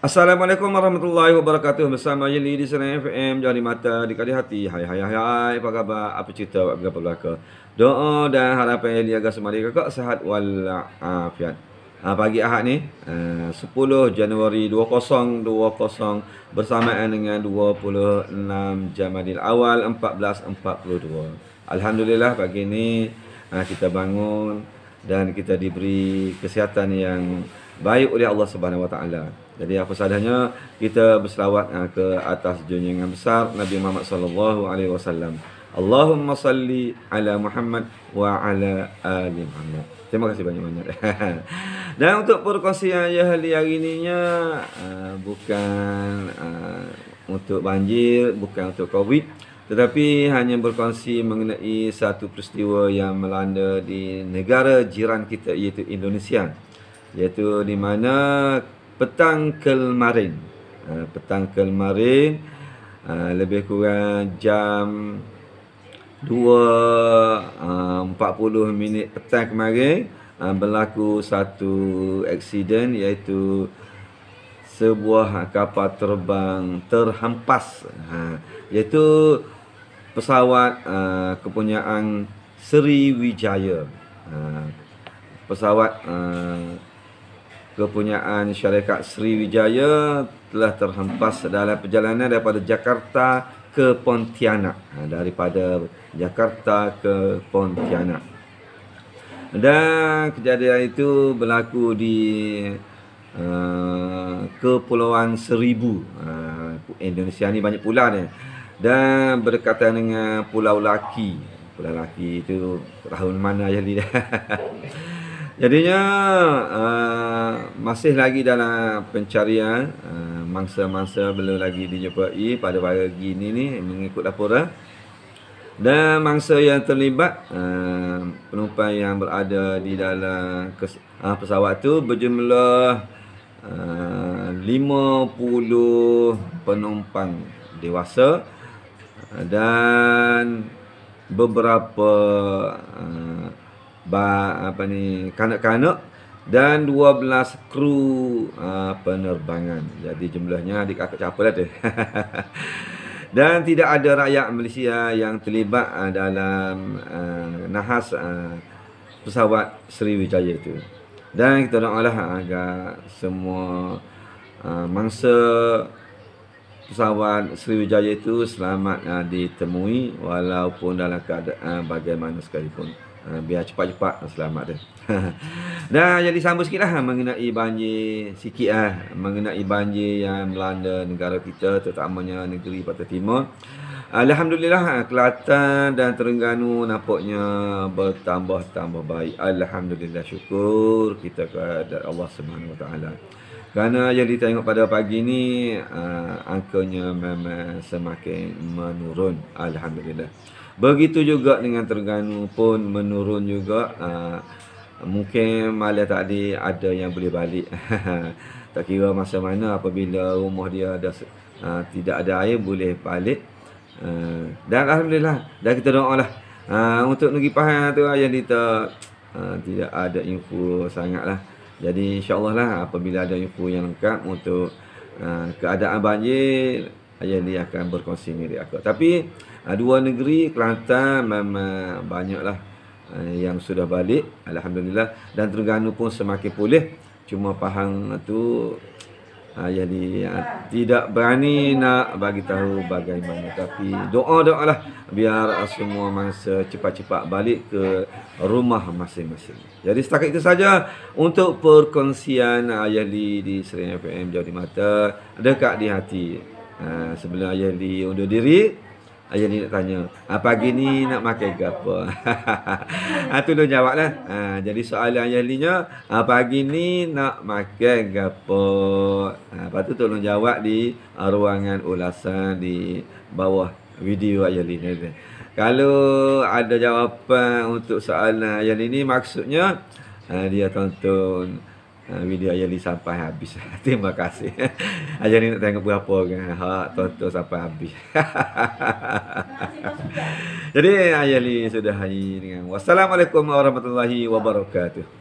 Assalamualaikum warahmatullahi wabarakatuh Bersama Yeli di sana FM jari mata, di kali hati Hai hai hai hai Apa khabar? Apa cerita? Apa khabar belakang? Doa dan harapan Yeli agar semua kakak Sehat walafiat Ha, pagi Ahad ni eh, uh, 10 Januari 2020 bersamaan dengan 26 Jamadil Awal 1442. Alhamdulillah pagi ni uh, kita bangun dan kita diberi kesihatan yang baik oleh Allah Subhanahu Wa Taala. Jadi apa sahaja kita berselawat ah, ke atas junjungan besar Nabi Muhammad Sallallahu Alaihi Wasallam. Allahumma salli ala Muhammad wa ala ali Muhammad. Terima kasih banyak-banyak. Dan untuk perkongsian ya hari ah, ininya bukan ah, untuk banjir, bukan untuk Covid, tetapi hanya berkongsi mengenai satu peristiwa yang melanda di negara jiran kita iaitu Indonesia iaitu di mana petang kelmarin, uh, ha, petang kelmarin uh, ha, lebih kurang jam 2:40 uh, 40 minit petang kemarin uh, berlaku satu accident iaitu sebuah kapal terbang terhampas, ha, iaitu pesawat uh, kepunyaan Sriwijaya, Wijaya pesawat uh, kepunyaan syarikat Sriwijaya telah terhempas dalam perjalanan daripada Jakarta ke Pontianak ha, daripada Jakarta ke Pontianak dan kejadian itu berlaku di uh, Kepulauan Seribu uh, Indonesia ni banyak pulau ni dan berdekatan dengan Pulau Laki Pulau Laki itu tahun mana ya dah Jadinya uh, masih lagi dalam pencarian uh, mangsa-mangsa belum lagi dijumpai pada pagi ini ni mengikut laporan. Dan mangsa yang terlibat uh, penumpang yang berada di dalam uh, pesawat tu berjumlah uh, 50 penumpang dewasa dan beberapa uh, Ba apa ni kanak-kanak dan 12 kru uh, penerbangan. Jadi jumlahnya dikakak capalah tu. dan tidak ada rakyat Malaysia yang terlibat uh, dalam uh, nahas uh, pesawat Sriwijaya itu. Dan kita doa doalah agar semua uh, mangsa pesawat Sriwijaya itu selamat uh, ditemui walaupun dalam keadaan uh, bagaimana sekalipun. Eh, biar cepat-cepat selamat dia. Dah jadi sambung sikit lah mengenai banjir sikit lah. Mengenai banjir yang melanda negara kita terutamanya negeri Pantai Timur. Alhamdulillah eh, Kelantan dan Terengganu nampaknya bertambah-tambah baik. Alhamdulillah syukur kita kepada Allah Subhanahu taala. Kerana yang ditengok pada pagi ni angkanya memang semakin menurun. Alhamdulillah. Begitu juga dengan Terengganu pun menurun juga. Ah, mungkin malah tak ada yang boleh balik. Tak kira masa mana apabila rumah dia dah ah, tidak ada air boleh balik. Ah, dan Alhamdulillah dan kita doa lah. Untuk nugi Pahang tu yang kita tidak ada info sangat lah. Jadi insyaAllah lah apabila ada info yang lengkap untuk keadaan banjir. Ayah ni akan berkongsi diri aku. Tapi... Uh, Ah, dua negeri Kelantan memang eh, banyaklah eh, yang sudah balik alhamdulillah dan Terengganu pun semakin pulih cuma Pahang tu ah, jadi ah, tidak berani nak bagi tahu bagaimana tapi doa doa lah, biar semua mangsa cepat-cepat balik ke rumah masing-masing. Jadi setakat itu saja untuk perkongsian Ayahli di Seri FM Jauh di Mata dekat di hati. Sebelum Ayahli undur diri Ayah ni nak tanya ha, Pagi ni nak makan ke apa ha, Tu dia jawab lah ha, Jadi soalan ayah ni ha, Pagi ni nak makan ke apa ha, Lepas tu tolong jawab di ha, Ruangan ulasan di bawah video ayah ni Kalau ada jawapan untuk soalan yang ini Maksudnya ha, Dia tonton Eh, video Ayali sampai habis. Terima kasih. Aja ni nak tengok berapa orang ha tonton sampai habis. Jadi Ayali sudah hari dengan. Wassalamualaikum warahmatullahi wabarakatuh.